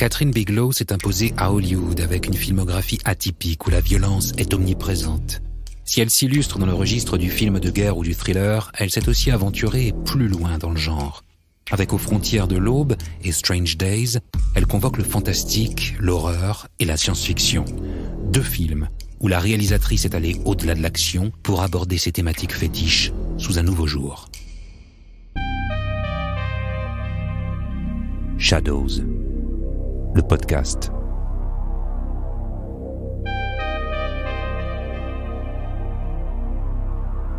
Catherine Bigelow s'est imposée à Hollywood avec une filmographie atypique où la violence est omniprésente. Si elle s'illustre dans le registre du film de guerre ou du thriller, elle s'est aussi aventurée plus loin dans le genre. Avec Aux frontières de l'aube et Strange Days, elle convoque le fantastique, l'horreur et la science-fiction. Deux films où la réalisatrice est allée au-delà de l'action pour aborder ces thématiques fétiches sous un nouveau jour. Shadows le podcast.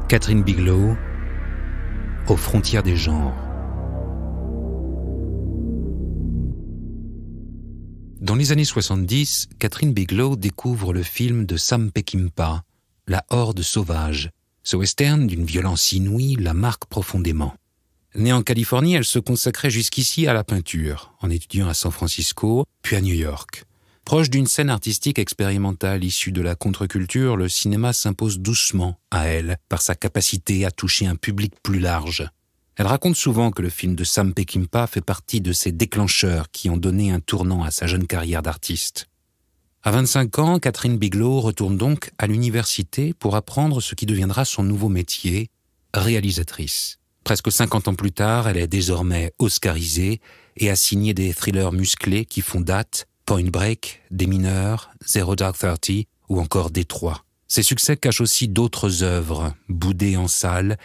Catherine Biglow, aux frontières des genres. Dans les années 70, Catherine Biglow découvre le film de Sam Peckinpah, La Horde sauvage. Ce western d'une violence inouïe la marque profondément. Née en Californie, elle se consacrait jusqu'ici à la peinture, en étudiant à San Francisco, puis à New York. Proche d'une scène artistique expérimentale issue de la contre-culture, le cinéma s'impose doucement à elle par sa capacité à toucher un public plus large. Elle raconte souvent que le film de Sam Peckinpah fait partie de ces déclencheurs qui ont donné un tournant à sa jeune carrière d'artiste. À 25 ans, Catherine Bigelow retourne donc à l'université pour apprendre ce qui deviendra son nouveau métier, réalisatrice. Presque 50 ans plus tard, elle est désormais oscarisée et a signé des thrillers musclés qui font date Point Break, Des Mineurs, Zero Dark Thirty ou encore Détroit. Ses succès cachent aussi d'autres œuvres, boudées en salle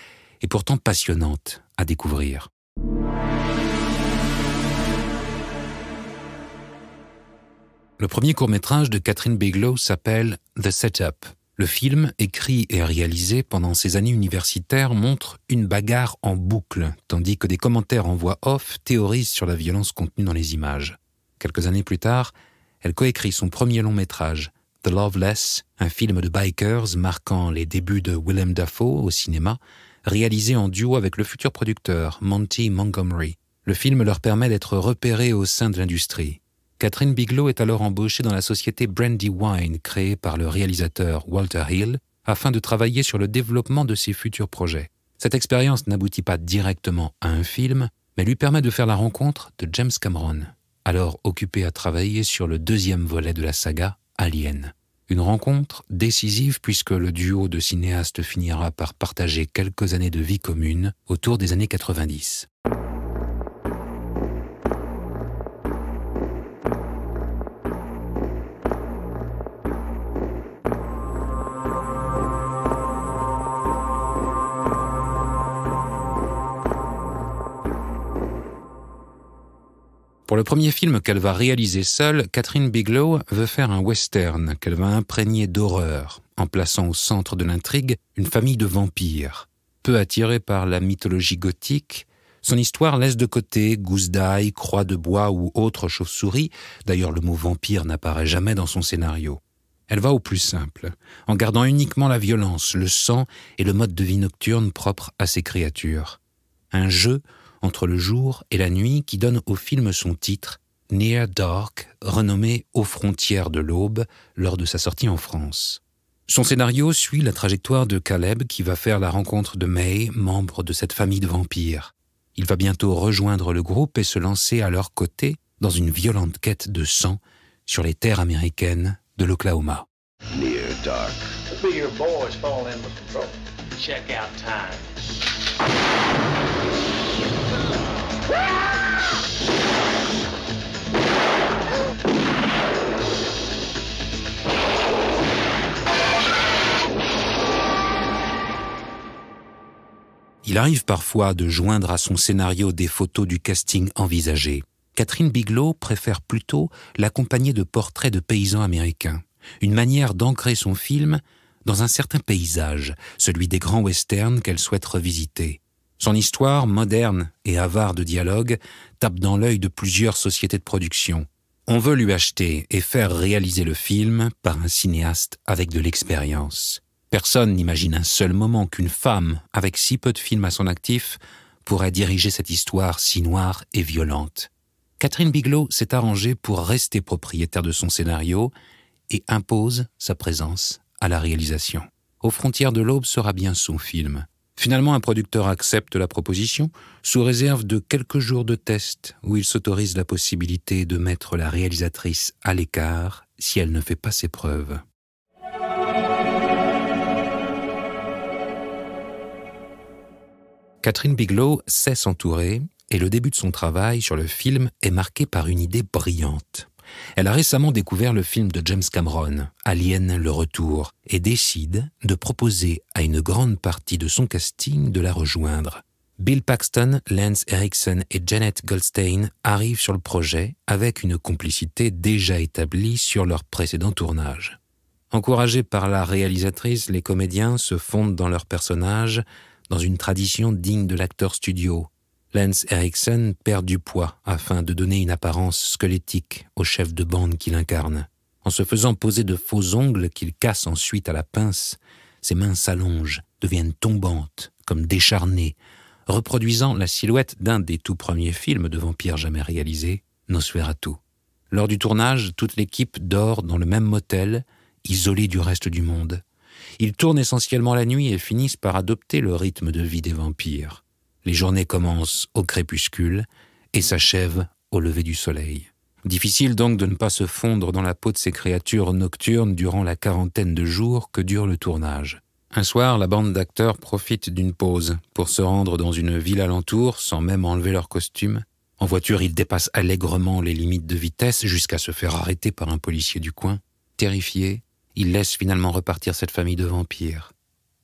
et pourtant passionnantes à découvrir. Le premier court-métrage de Catherine Bigelow s'appelle The Setup le film, écrit et réalisé pendant ses années universitaires, montre une bagarre en boucle, tandis que des commentaires en voix off théorisent sur la violence contenue dans les images. Quelques années plus tard, elle coécrit son premier long métrage, The Loveless, un film de bikers marquant les débuts de Willem Dafoe au cinéma, réalisé en duo avec le futur producteur Monty Montgomery. Le film leur permet d'être repérés au sein de l'industrie. Catherine Bigelow est alors embauchée dans la société Brandywine, créée par le réalisateur Walter Hill, afin de travailler sur le développement de ses futurs projets. Cette expérience n'aboutit pas directement à un film, mais lui permet de faire la rencontre de James Cameron, alors occupé à travailler sur le deuxième volet de la saga, Alien. Une rencontre décisive puisque le duo de cinéastes finira par partager quelques années de vie commune autour des années 90. Pour le premier film qu'elle va réaliser seule, Catherine Biglow veut faire un western qu'elle va imprégner d'horreur, en plaçant au centre de l'intrigue une famille de vampires. Peu attirée par la mythologie gothique, son histoire laisse de côté gousse d'ail, croix de bois ou autres chauves souris d'ailleurs le mot vampire n'apparaît jamais dans son scénario. Elle va au plus simple, en gardant uniquement la violence, le sang et le mode de vie nocturne propre à ces créatures. Un jeu entre le jour et la nuit qui donne au film son titre, Near Dark, renommé Aux frontières de l'aube lors de sa sortie en France. Son scénario suit la trajectoire de Caleb qui va faire la rencontre de May, membre de cette famille de vampires. Il va bientôt rejoindre le groupe et se lancer à leur côté dans une violente quête de sang sur les terres américaines de l'Oklahoma. Near dark. Il arrive parfois de joindre à son scénario des photos du casting envisagé. Catherine Bigelow préfère plutôt l'accompagner de portraits de paysans américains, une manière d'ancrer son film dans un certain paysage, celui des grands westerns qu'elle souhaite revisiter. Son histoire, moderne et avare de dialogue, tape dans l'œil de plusieurs sociétés de production. On veut lui acheter et faire réaliser le film par un cinéaste avec de l'expérience. Personne n'imagine un seul moment qu'une femme, avec si peu de films à son actif, pourrait diriger cette histoire si noire et violente. Catherine Bigelow s'est arrangée pour rester propriétaire de son scénario et impose sa présence à la réalisation. Aux frontières de l'aube sera bien son film. Finalement, un producteur accepte la proposition sous réserve de quelques jours de test où il s'autorise la possibilité de mettre la réalisatrice à l'écart si elle ne fait pas ses preuves. Catherine Bigelow sait s'entourer et le début de son travail sur le film est marqué par une idée brillante. Elle a récemment découvert le film de James Cameron, Alien le Retour, et décide de proposer à une grande partie de son casting de la rejoindre. Bill Paxton, Lance Erickson et Janet Goldstein arrivent sur le projet avec une complicité déjà établie sur leur précédent tournage. Encouragés par la réalisatrice, les comédiens se fondent dans leurs personnages, dans une tradition digne de l'acteur studio, Lance Erickson perd du poids afin de donner une apparence squelettique au chef de bande qu'il incarne. En se faisant poser de faux ongles qu'il casse ensuite à la pince, ses mains s'allongent, deviennent tombantes, comme décharnées, reproduisant la silhouette d'un des tout premiers films de vampires jamais réalisés, Nosferatu. Lors du tournage, toute l'équipe dort dans le même motel, isolée du reste du monde. Ils tournent essentiellement la nuit et finissent par adopter le rythme de vie des vampires. Les journées commencent au crépuscule et s'achèvent au lever du soleil. Difficile donc de ne pas se fondre dans la peau de ces créatures nocturnes durant la quarantaine de jours que dure le tournage. Un soir, la bande d'acteurs profite d'une pause pour se rendre dans une ville alentour sans même enlever leur costume. En voiture, ils dépassent allègrement les limites de vitesse jusqu'à se faire arrêter par un policier du coin. Terrifiés, ils laissent finalement repartir cette famille de vampires,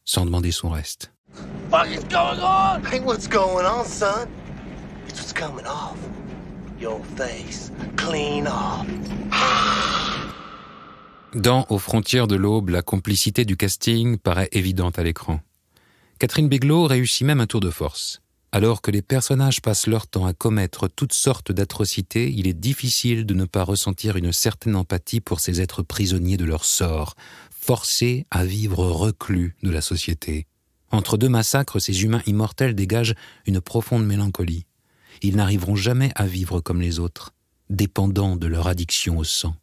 sans demander son reste what's going on, son. It's what's coming off. Your face. Clean off. Dans Aux frontières de l'aube, la complicité du casting paraît évidente à l'écran. Catherine Bigelow réussit même un tour de force. Alors que les personnages passent leur temps à commettre toutes sortes d'atrocités, il est difficile de ne pas ressentir une certaine empathie pour ces êtres prisonniers de leur sort, forcés à vivre reclus de la société. Entre deux massacres, ces humains immortels dégagent une profonde mélancolie. Ils n'arriveront jamais à vivre comme les autres, dépendants de leur addiction au sang.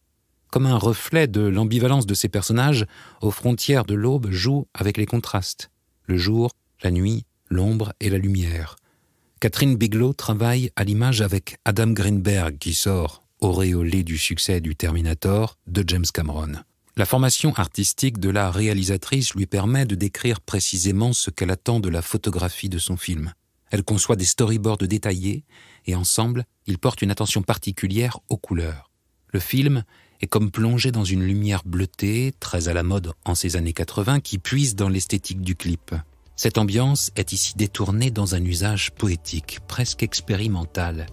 Comme un reflet de l'ambivalence de ces personnages, aux frontières de l'aube joue avec les contrastes, le jour, la nuit, l'ombre et la lumière. Catherine Bigelow travaille à l'image avec Adam Greenberg qui sort, auréolé du succès du Terminator, de James Cameron. La formation artistique de la réalisatrice lui permet de décrire précisément ce qu'elle attend de la photographie de son film. Elle conçoit des storyboards détaillés et ensemble, ils portent une attention particulière aux couleurs. Le film est comme plongé dans une lumière bleutée, très à la mode en ces années 80, qui puise dans l'esthétique du clip. Cette ambiance est ici détournée dans un usage poétique, presque expérimental,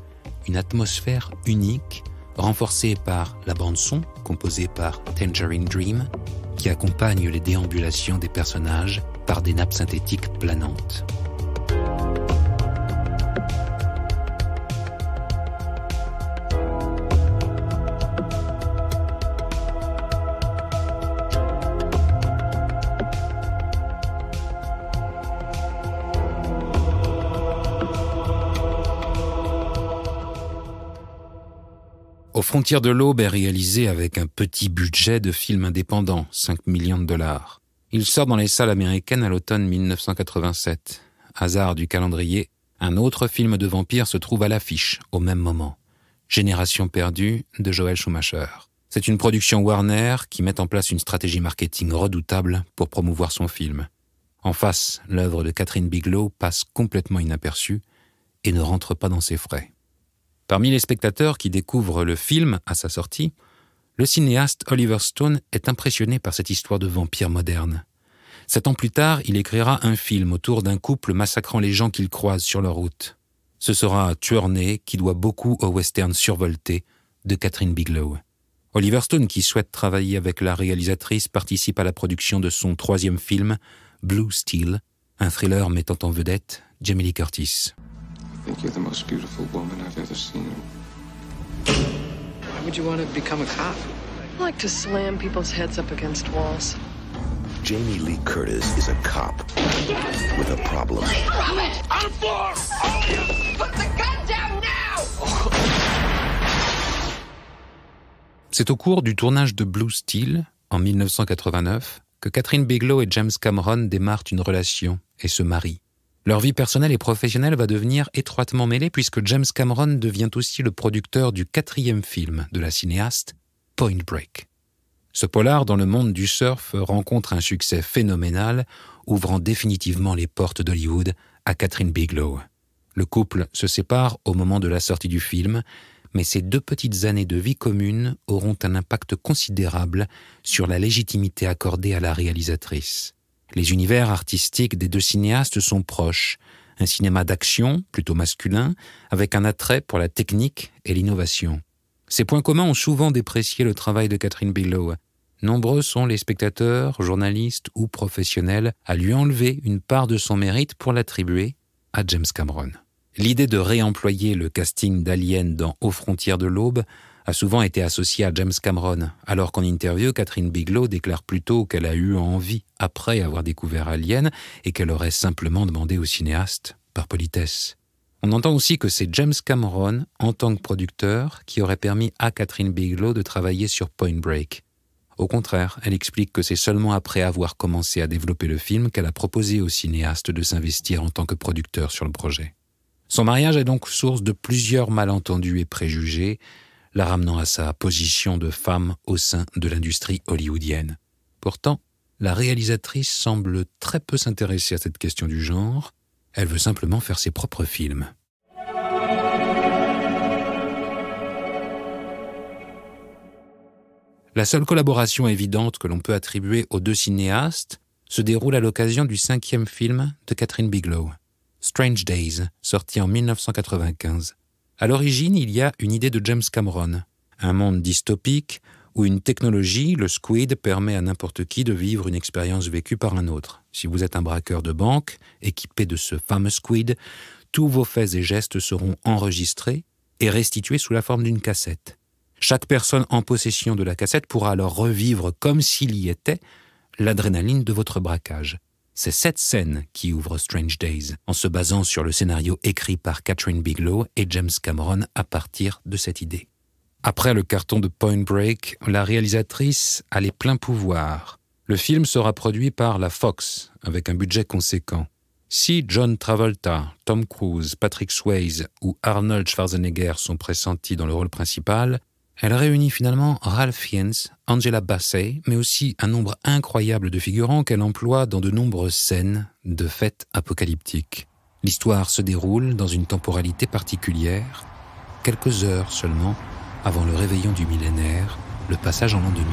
une atmosphère unique renforcée par la bande-son, composée par Tangerine Dream, qui accompagne les déambulations des personnages par des nappes synthétiques planantes. frontières de l'Aube est réalisé avec un petit budget de film indépendant, 5 millions de dollars. Il sort dans les salles américaines à l'automne 1987. Hasard du calendrier, un autre film de vampire se trouve à l'affiche au même moment. Génération perdue de Joël Schumacher. C'est une production Warner qui met en place une stratégie marketing redoutable pour promouvoir son film. En face, l'œuvre de Catherine Bigelow passe complètement inaperçue et ne rentre pas dans ses frais. Parmi les spectateurs qui découvrent le film à sa sortie, le cinéaste Oliver Stone est impressionné par cette histoire de vampire moderne. Sept ans plus tard, il écrira un film autour d'un couple massacrant les gens qu'ils croisent sur leur route. Ce sera un qui doit beaucoup au western survolté de Catherine Bigelow. Oliver Stone, qui souhaite travailler avec la réalisatrice, participe à la production de son troisième film, Blue Steel, un thriller mettant en vedette Jamie Lee Curtis think you're the most beautiful woman I've ever seen. Why would you want to become a cop? I like to slam people's heads up against walls. Jamie Lee Curtis is a cop with a problem. I'm On the floor! you! Put the gun down now! C'est au cours du tournage de Blue Steel, en 1989, que Catherine Bigelow et James Cameron démarrent une relation et se marient. Leur vie personnelle et professionnelle va devenir étroitement mêlée puisque James Cameron devient aussi le producteur du quatrième film de la cinéaste, Point Break. Ce polar dans le monde du surf rencontre un succès phénoménal, ouvrant définitivement les portes d'Hollywood à Catherine Bigelow. Le couple se sépare au moment de la sortie du film, mais ces deux petites années de vie commune auront un impact considérable sur la légitimité accordée à la réalisatrice. Les univers artistiques des deux cinéastes sont proches, un cinéma d'action plutôt masculin, avec un attrait pour la technique et l'innovation. Ces points communs ont souvent déprécié le travail de Catherine Bigelow. Nombreux sont les spectateurs, journalistes ou professionnels à lui enlever une part de son mérite pour l'attribuer à James Cameron. L'idée de réemployer le casting d'Alien dans Aux frontières de l'aube a souvent été associée à James Cameron, alors qu'en interview, Catherine Bigelow déclare plutôt qu'elle a eu envie, après avoir découvert Alien, et qu'elle aurait simplement demandé au cinéaste, par politesse. On entend aussi que c'est James Cameron, en tant que producteur, qui aurait permis à Catherine Bigelow de travailler sur Point Break. Au contraire, elle explique que c'est seulement après avoir commencé à développer le film qu'elle a proposé au cinéaste de s'investir en tant que producteur sur le projet. Son mariage est donc source de plusieurs malentendus et préjugés, la ramenant à sa position de femme au sein de l'industrie hollywoodienne. Pourtant, la réalisatrice semble très peu s'intéresser à cette question du genre, elle veut simplement faire ses propres films. La seule collaboration évidente que l'on peut attribuer aux deux cinéastes se déroule à l'occasion du cinquième film de Catherine Bigelow, Strange Days, sorti en 1995. À l'origine, il y a une idée de James Cameron, un monde dystopique où une technologie, le squid, permet à n'importe qui de vivre une expérience vécue par un autre. Si vous êtes un braqueur de banque, équipé de ce fameux squid, tous vos faits et gestes seront enregistrés et restitués sous la forme d'une cassette. Chaque personne en possession de la cassette pourra alors revivre comme s'il y était l'adrénaline de votre braquage. C'est cette scène qui ouvre Strange Days, en se basant sur le scénario écrit par Catherine Bigelow et James Cameron à partir de cette idée. Après le carton de Point Break, la réalisatrice a les pleins pouvoirs. Le film sera produit par la Fox, avec un budget conséquent. Si John Travolta, Tom Cruise, Patrick Swayze ou Arnold Schwarzenegger sont pressentis dans le rôle principal, elle réunit finalement Ralph Fiennes, Angela Bassett, mais aussi un nombre incroyable de figurants qu'elle emploie dans de nombreuses scènes de fêtes apocalyptiques. L'histoire se déroule dans une temporalité particulière, quelques heures seulement avant le réveillon du millénaire, le passage en l'an 2000.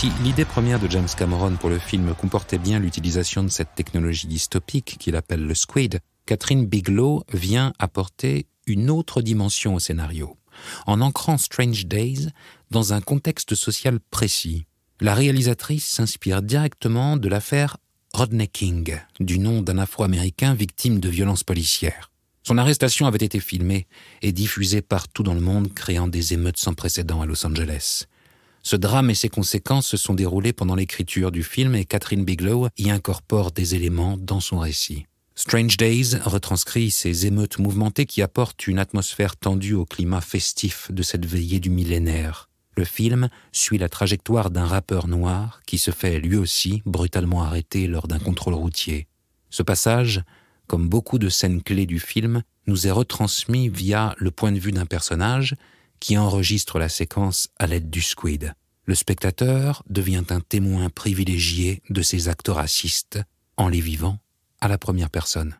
Si l'idée première de James Cameron pour le film comportait bien l'utilisation de cette technologie dystopique qu'il appelle le squid, Catherine Bigelow vient apporter une autre dimension au scénario, en ancrant Strange Days dans un contexte social précis. La réalisatrice s'inspire directement de l'affaire Rodney King, du nom d'un Afro-Américain victime de violences policières. Son arrestation avait été filmée et diffusée partout dans le monde, créant des émeutes sans précédent à Los Angeles. Ce drame et ses conséquences se sont déroulés pendant l'écriture du film et Catherine Biglow y incorpore des éléments dans son récit. Strange Days retranscrit ces émeutes mouvementées qui apportent une atmosphère tendue au climat festif de cette veillée du millénaire. Le film suit la trajectoire d'un rappeur noir qui se fait lui aussi brutalement arrêter lors d'un contrôle routier. Ce passage, comme beaucoup de scènes clés du film, nous est retransmis via le point de vue d'un personnage qui enregistre la séquence à l'aide du squid. Le spectateur devient un témoin privilégié de ces actes racistes en les vivant à la première personne.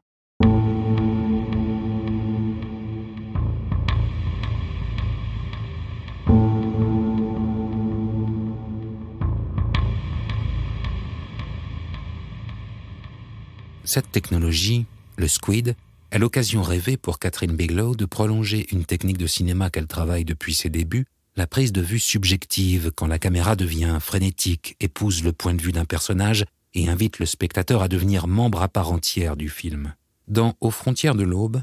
Cette technologie, le squid, à l'occasion rêvée pour Catherine Bigelow de prolonger une technique de cinéma qu'elle travaille depuis ses débuts, la prise de vue subjective quand la caméra devient frénétique, épouse le point de vue d'un personnage et invite le spectateur à devenir membre à part entière du film. Dans Aux frontières de l'aube,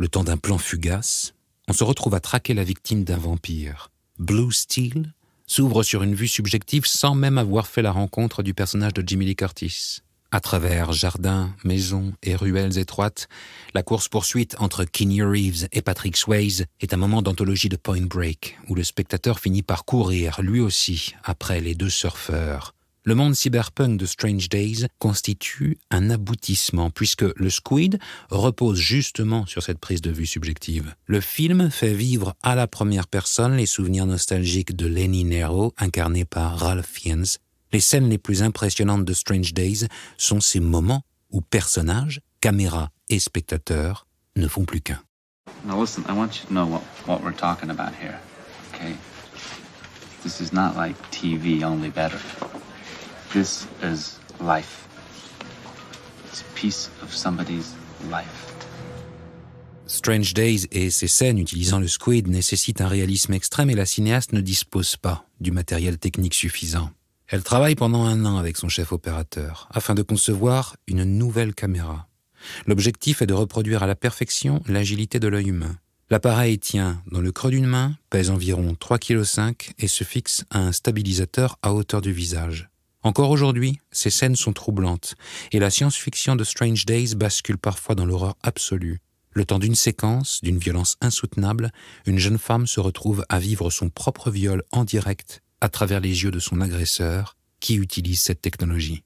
le temps d'un plan fugace, on se retrouve à traquer la victime d'un vampire. Blue Steel s'ouvre sur une vue subjective sans même avoir fait la rencontre du personnage de Jimmy Lee Curtis. À travers jardins, maisons et ruelles étroites, la course-poursuite entre Kenny Reeves et Patrick Swayze est un moment d'anthologie de Point Break, où le spectateur finit par courir, lui aussi, après les deux surfeurs. Le monde cyberpunk de Strange Days constitue un aboutissement, puisque le Squid repose justement sur cette prise de vue subjective. Le film fait vivre à la première personne les souvenirs nostalgiques de Lenny Nero, incarné par Ralph Fiennes, les scènes les plus impressionnantes de Strange Days sont ces moments où personnages, caméra et spectateurs ne font plus qu'un. This is not like TV, only better. This is life. It's a piece of somebody's life. Strange Days et ses scènes utilisant le squid nécessitent un réalisme extrême et la cinéaste ne dispose pas du matériel technique suffisant. Elle travaille pendant un an avec son chef opérateur afin de concevoir une nouvelle caméra. L'objectif est de reproduire à la perfection l'agilité de l'œil humain. L'appareil tient dans le creux d'une main, pèse environ 3,5 kg et se fixe à un stabilisateur à hauteur du visage. Encore aujourd'hui, ces scènes sont troublantes et la science-fiction de Strange Days bascule parfois dans l'horreur absolue. Le temps d'une séquence, d'une violence insoutenable, une jeune femme se retrouve à vivre son propre viol en direct à travers les yeux de son agresseur qui utilise cette technologie.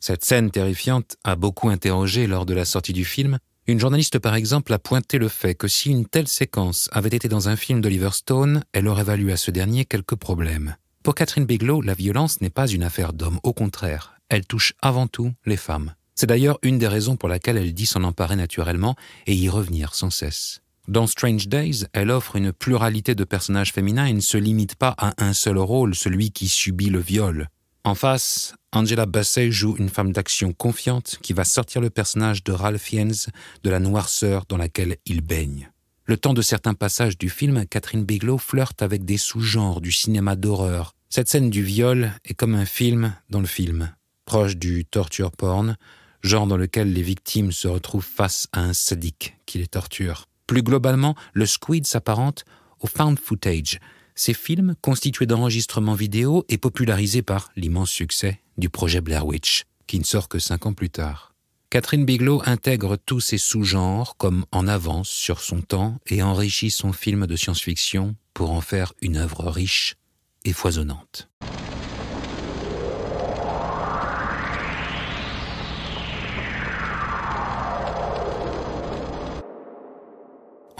Cette scène terrifiante a beaucoup interrogé lors de la sortie du film. Une journaliste par exemple a pointé le fait que si une telle séquence avait été dans un film d'Oliver Stone, elle aurait valu à ce dernier quelques problèmes. Pour Catherine Bigelow, la violence n'est pas une affaire d'hommes, au contraire, elle touche avant tout les femmes. C'est d'ailleurs une des raisons pour laquelle elle dit s'en emparer naturellement et y revenir sans cesse. Dans Strange Days, elle offre une pluralité de personnages féminins et ne se limite pas à un seul rôle, celui qui subit le viol. En face, Angela Bassett joue une femme d'action confiante qui va sortir le personnage de Ralph Fiennes de la noirceur dans laquelle il baigne. Le temps de certains passages du film, Catherine Bigelow flirte avec des sous-genres du cinéma d'horreur. Cette scène du viol est comme un film dans le film, proche du torture porn, genre dans lequel les victimes se retrouvent face à un sadique qui les torture. Plus globalement, le squid s'apparente au found footage, ces films constitués d'enregistrements vidéo et popularisés par l'immense succès du projet Blair Witch, qui ne sort que cinq ans plus tard. Catherine Bigelow intègre tous ces sous-genres comme en avance sur son temps et enrichit son film de science-fiction pour en faire une œuvre riche et foisonnante.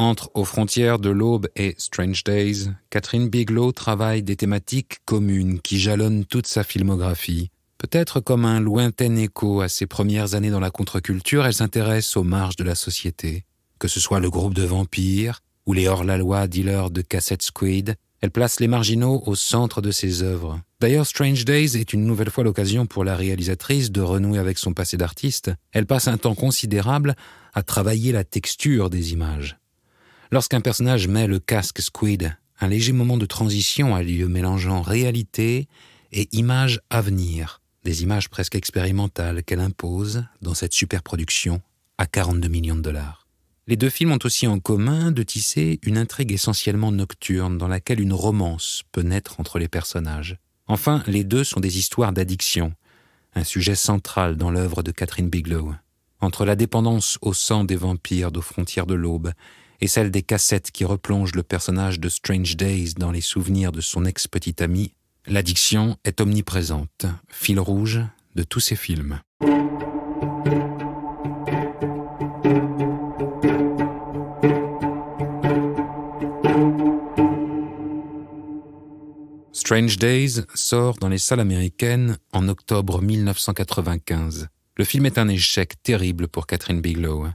Entre aux frontières de l'aube et Strange Days, Catherine Bigelow travaille des thématiques communes qui jalonnent toute sa filmographie. Peut-être comme un lointain écho à ses premières années dans la contre-culture, elle s'intéresse aux marges de la société. Que ce soit le groupe de vampires ou les hors-la-loi dealers de cassettes squid, elle place les marginaux au centre de ses œuvres. D'ailleurs, Strange Days est une nouvelle fois l'occasion pour la réalisatrice de renouer avec son passé d'artiste. Elle passe un temps considérable à travailler la texture des images. Lorsqu'un personnage met le casque Squid, un léger moment de transition a lieu mélangeant réalité et images à venir, des images presque expérimentales qu'elle impose dans cette superproduction à 42 millions de dollars. Les deux films ont aussi en commun de tisser une intrigue essentiellement nocturne dans laquelle une romance peut naître entre les personnages. Enfin, les deux sont des histoires d'addiction, un sujet central dans l'œuvre de Catherine Bigelow. Entre la dépendance au sang des vampires de « frontières de l'aube et celle des cassettes qui replongent le personnage de Strange Days dans les souvenirs de son ex-petite amie, l'addiction est omniprésente, fil rouge de tous ces films. Strange Days sort dans les salles américaines en octobre 1995. Le film est un échec terrible pour Catherine Bigelow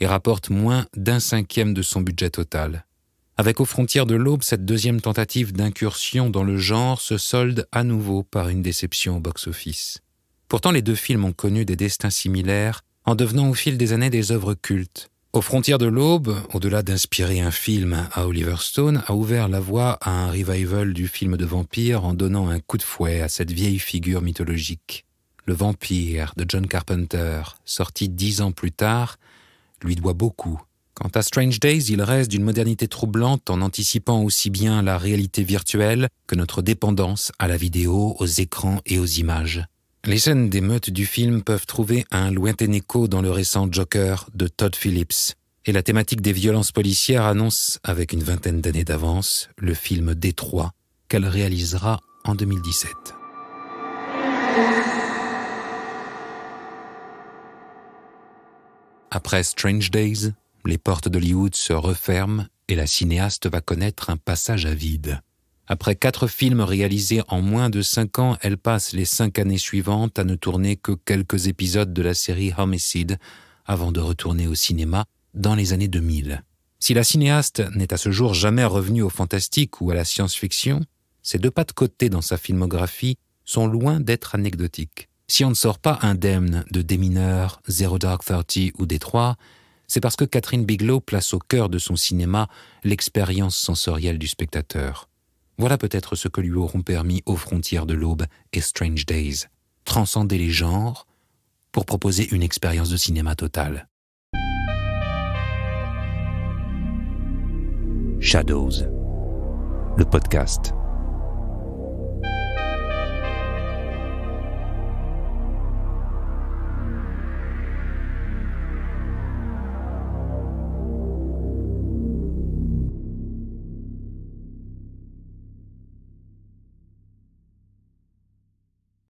et rapporte moins d'un cinquième de son budget total. Avec aux frontières de l'aube, cette deuxième tentative d'incursion dans le genre se solde à nouveau par une déception au box-office. Pourtant, les deux films ont connu des destins similaires en devenant au fil des années des œuvres cultes. Aux frontières de l'aube, au-delà d'inspirer un film à Oliver Stone, a ouvert la voie à un revival du film de vampire en donnant un coup de fouet à cette vieille figure mythologique. Le vampire de John Carpenter, sorti dix ans plus tard, lui doit beaucoup. Quant à Strange Days, il reste d'une modernité troublante en anticipant aussi bien la réalité virtuelle que notre dépendance à la vidéo, aux écrans et aux images. Les scènes d'émeute du film peuvent trouver un lointain écho dans le récent Joker de Todd Phillips, et la thématique des violences policières annonce, avec une vingtaine d'années d'avance, le film Détroit qu'elle réalisera en 2017. Après Strange Days, les portes d'Hollywood se referment et la cinéaste va connaître un passage à vide. Après quatre films réalisés en moins de cinq ans, elle passe les cinq années suivantes à ne tourner que quelques épisodes de la série Homicide avant de retourner au cinéma dans les années 2000. Si la cinéaste n'est à ce jour jamais revenue au fantastique ou à la science-fiction, ces deux pas de côté dans sa filmographie sont loin d'être anecdotiques. Si on ne sort pas indemne de Des Mineurs, Zero Dark Thirty ou Détroit, c'est parce que Catherine Bigelow place au cœur de son cinéma l'expérience sensorielle du spectateur. Voilà peut-être ce que lui auront permis Aux frontières de l'aube et Strange Days, transcender les genres pour proposer une expérience de cinéma totale. Shadows, le podcast.